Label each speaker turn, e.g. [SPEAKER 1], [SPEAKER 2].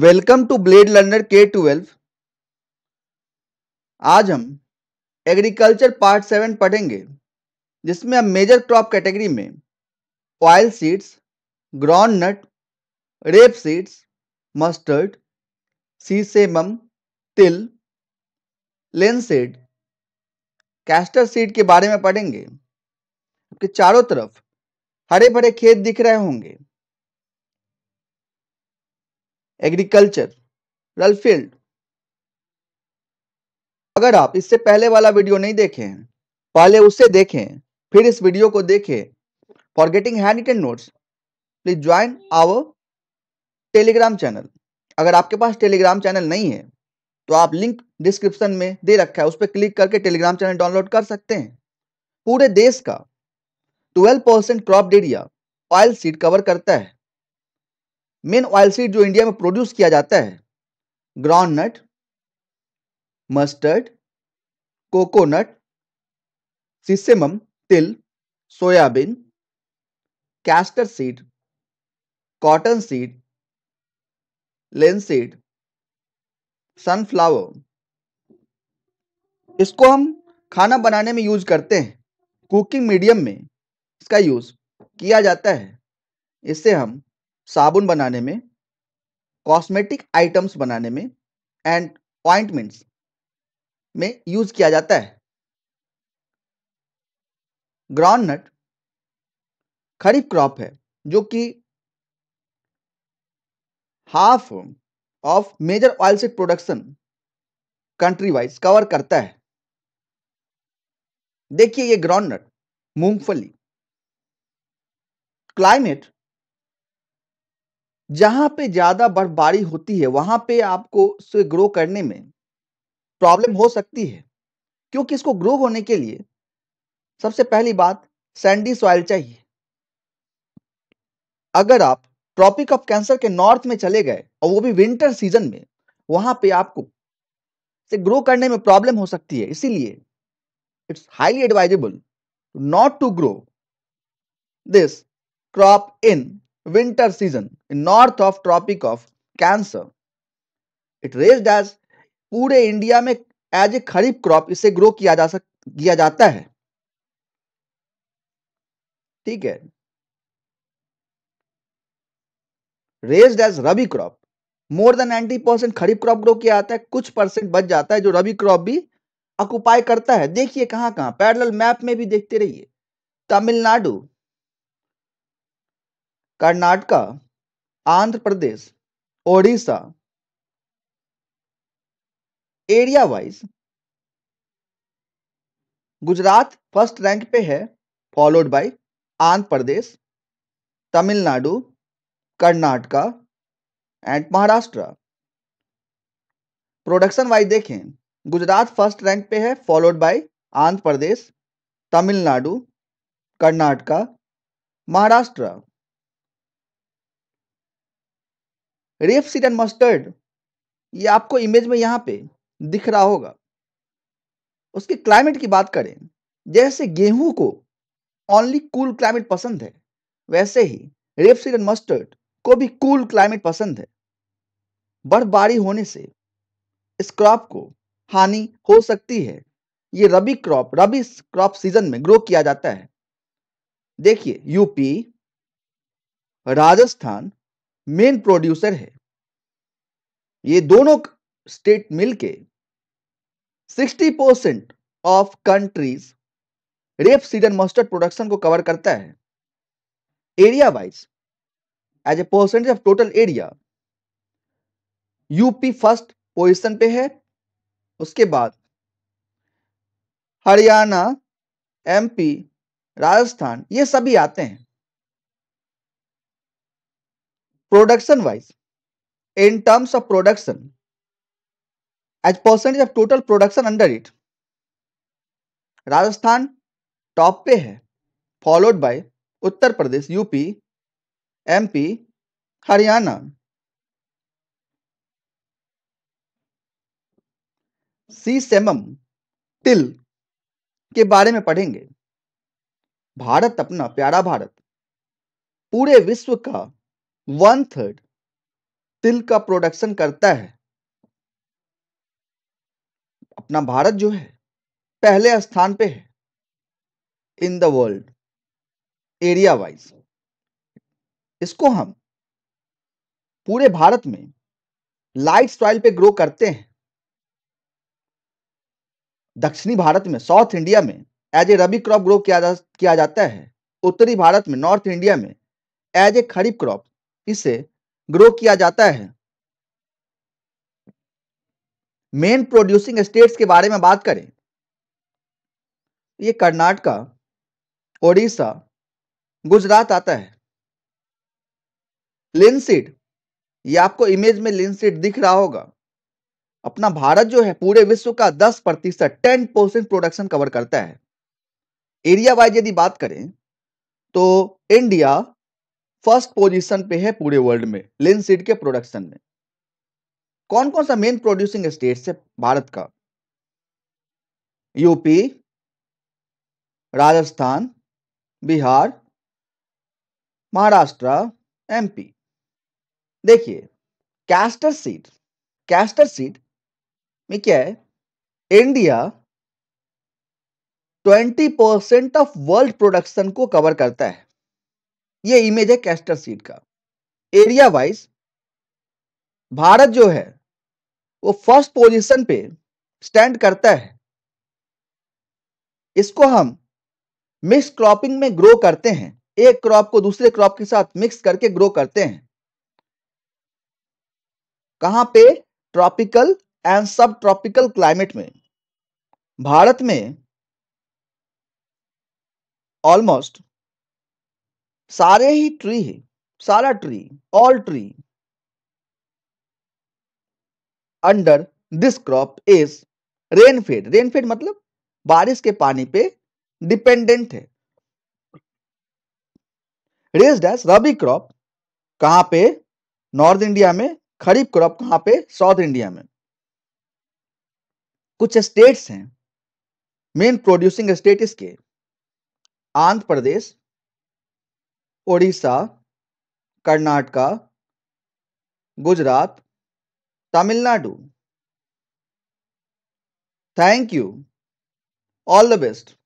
[SPEAKER 1] welcome to blade learner के twelve आज हम एग्रीकल्चर पार्ट सेवन पढ़ेंगे जिसमें हम मेजर क्रॉप कैटेगरी में oilseeds groundnut rapeseeds mustard sesamum तिल लेंसेड कैस्टर सीड के बारे में पढ़ेंगे आपके चारों तरफ हरे भरे खेत दिख रहे होंगे एग्रीकल्चर रल फील्ड अगर आप इससे पहले वाला वीडियो नहीं देखे हैं पहले उसे देखें फिर इस वीडियो को देखें for getting handwritten notes please join our Telegram channel अगर आपके पास टेलीग्राम चैनल नहीं है तो आप लिंक डिस्क्रिप्शन में दे रखा है उस पर क्लिक करके टेलीग्राम चैनल डाउनलोड कर सकते हैं पूरे देश का 12 percent crop area oilseed cover करता है मेन ऑयल सीड जो इंडिया में प्रोड्यूस किया जाता है groundnut mustard coconut sesamum तिल soybean castor seed cottonseed linseed sunflower इसको हम खाना बनाने में यूज करते हैं कुकिंग मीडियम में इसका यूज किया जाता है इससे हम साबुन बनाने में कॉस्मेटिक आइटम्स बनाने में एंड ऑइंटमेंट्स में यूज किया जाता है ग्राउंडनट खरीफ क्रॉप है जो कि half of major oilseed production country wise cover करता है देखिए ये ग्राउंडनट मूंगफली क्लाइमेट जहां पे ज़्यादा बर्फबारी होती है वहां पे आपको उसे ग्रो करने में प्रॉब्लम हो सकती है क्योंकि इसको ग्रो होने के लिए सबसे पहली बात सैंडी सॉइल चाहिए अगर आप ट्रॉपिक ऑफ कैंसर के नॉर्थ में चले गए और वो भी विंटर सीजन में वहां पे आपको से ग्रो करने में प्रॉब्लम हो सकती है इसीलिए it's highly advisable not to grow this crop in winter season in north of tropic of cancer it raised as पूरे इंडिया में एज ए खरीफ क्रॉप इसे ग्रो किया जा सक किया जाता है ठीक है raised as rabi crop more than ninety percent kharif crop grow किया जाता है कुछ परसेंट बच जाता है जो रबी क्रॉप भी ऑक्यूपाई करता है देखिए कहाँ कहाँ पैरल मैप में भी देखते रहिए Tamil Nadu Karnataka Andhra Pradesh Odisha area wise Gujarat first rank पे है followed by Andhra Pradesh Tamil Nadu Karnataka and Maharashtra production wise देखें गुजरात फर्स्ट रैंक पे है followed by Andhra Pradesh Tamil Nadu Karnataka Maharashtra rapeseed and mustard ये आपको इमेज में यहाँ पे दिख रहा होगा उसके क्लाइमेट की बात करें जैसे गेहूं को ओनली कूल क्लाइमेट पसंद है वैसे ही रेप सीड एंड मस्टर्ड को भी कूल क्लाइमेट पसंद है बर्फबारी होने से इस क्रॉप को हानि हो सकती है ये rabi crop rabi crop season में ग्रो किया जाता है देखिए यूपी राजस्थान मेन प्रोड्यूसर है ये दोनों स्टेट मिलके 60 percent of country's rape and mustard production को कवर करता है area wise as a percentage of total area UP first position पे है उसके बाद हरियाणा एमपी राजस्थान ये सभी आते हैं production wise in terms of production as percentage of total production under it Rajasthan top पे है followed by Uttar Pradesh UP MP Haryana sesamum तिल के बारे में पढ़ेंगे भारत अपना प्यारा भारत पूरे विश्व का वन थर्ड तिल का प्रोडक्शन करता है अपना भारत जो है पहले स्थान पे है in the world area wise इसको हम पूरे भारत में लाइट स्टाइल पे ग्रो करते हैं दक्षिणी भारत में साउथ इंडिया में as a rabi crop grow किया जा किया जाता है उत्तरी भारत में नॉर्थ इंडिया में एज ए खरीफ क्रॉप इसे ग्रो किया जाता है मेन प्रोड्यूसिंग स्टेट्स के बारे में बात करें ये कर्नाटका ओडिशा गुजरात आता है लिंसिड ये आपको इमेज में लिंसिड दिख रहा होगा अपना भारत जो है पूरे विश्व का 10 प्रतिशत टेन परसेंट प्रोडक्शन कवर करता है एरिया वाइज यदि बात करें तो इंडिया फर्स्ट पोजीशन पे है पूरे वर्ल्ड में सीड के प्रोडक्शन में कौन कौन सा मेन प्रोड्यूसिंग स्टेट है भारत का यूपी राजस्थान बिहार महाराष्ट्र एमपी देखिए कैस्टर सीड कैस्टर सीड में क्या है India 20 percent of world production को कवर करता है ये इमेज है कैस्टर सीड का एरिया वाइज भारत जो है वो फर्स्ट पोजीशन पे स्टैंड करता है इसको हम मिक्स क्रॉपिंग में ग्रो करते हैं एक क्रॉप को दूसरे क्रॉप के साथ मिक्स करके ग्रो करते हैं कहां पे tropical and subtropical climate में भारत में ऑलमोस्ट सारे ही ट्री है सारा tree all tree under this crop is rainfed rainfed मतलब बारिश के पानी पे डिपेंडेंट है रेस्ड एज रबी क्रॉप कहां पे नॉर्थ इंडिया में खरीफ क्रॉप कहां पे साउथ इंडिया में कुछ स्टेट्स हैं मेन प्रोड्यूसिंग स्टेट इसके Andhra Pradesh Odisha Karnataka Gujarat Tamil Nadu thank you all the best